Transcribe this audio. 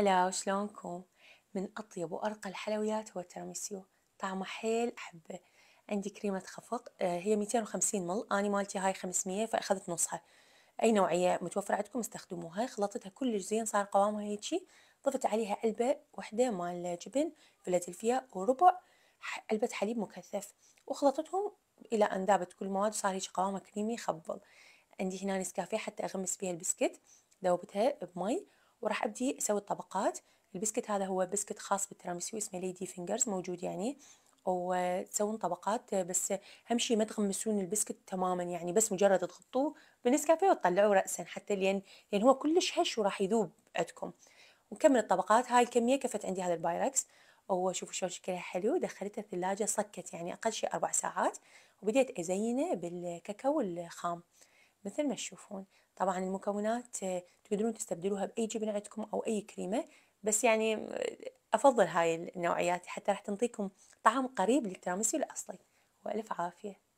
هلا وشلونكم من أطيب وأرقى الحلويات هو التيراميسو طعمه حيل أحبه عندي كريمة خفق آه، هي 250 مل أنا مالتي هاي 500 فأخذت نصها أي نوعية متوفرة عندكم استخدموها خلطتها كلش زين صار قوامها هيجي ضفت عليها علبة وحدة مال جبن فلادلفيا وربع علبة حليب مكثف وخلطتهم إلى أن ذابت كل المواد وصار هيجي قوامها كريمي خبل عندي هنا نسكافيه حتى أغمس بيها البسكت ذوبتها بمي وراح ابدي اسوي الطبقات البسكت هذا هو بسكت خاص بالتيراميسو اسمه ليدي فينجرز موجود يعني وتسوون طبقات بس اهم شيء ما تغمسون البسكت تماما يعني بس مجرد تغطوه بالنسكافيه وتطلعوه راسا حتى لين لان هو كلش هش وراح يذوب عندكم ونكمل الطبقات هاي الكميه كفت عندي هذا البايركس وشوفوا شلون شكلها حلو دخلته الثلاجه صكت يعني اقل شيء اربع ساعات وبديت ازينه بالكاكاو الخام مثل ما تشوفون طبعا المكونات تقدرون تستبدلوها باي جبن عندكم او اي كريمه بس يعني افضل هاي النوعيات حتى راح تنطيكم طعم قريب للترامسيو الاصلي والف عافيه